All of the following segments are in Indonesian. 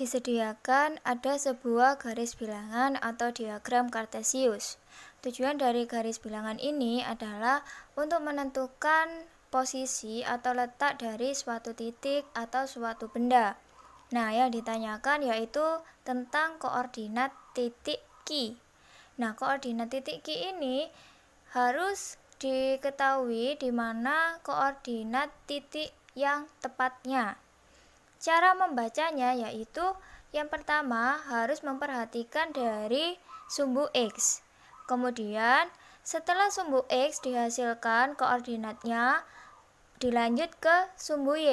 disediakan ada sebuah garis bilangan atau diagram kartesius. Tujuan dari garis bilangan ini adalah untuk menentukan posisi atau letak dari suatu titik atau suatu benda. Nah, yang ditanyakan yaitu tentang koordinat titik Q. Nah, koordinat titik Q ini harus diketahui di mana koordinat titik yang tepatnya. Cara membacanya yaitu yang pertama harus memperhatikan dari sumbu X. Kemudian setelah sumbu X dihasilkan koordinatnya dilanjut ke sumbu Y.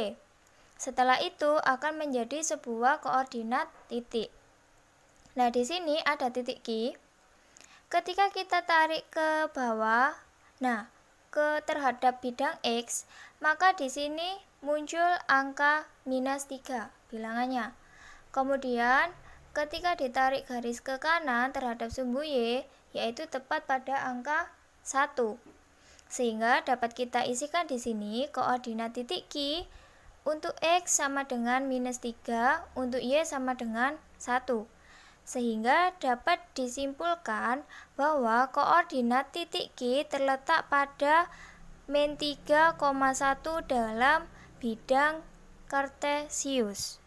Setelah itu akan menjadi sebuah koordinat titik. Nah, di sini ada titik Q. Ketika kita tarik ke bawah, nah, ke terhadap bidang X, maka di sini muncul angka minus 3 bilangannya. Kemudian, ketika ditarik garis ke kanan terhadap sumbu Y, yaitu tepat pada angka 1. Sehingga dapat kita isikan di sini koordinat titik Q untuk X sama dengan minus 3, untuk Y sama dengan 1. Sehingga dapat disimpulkan bahwa koordinat titik Q terletak pada min 3,1 dalam bidang Kartesius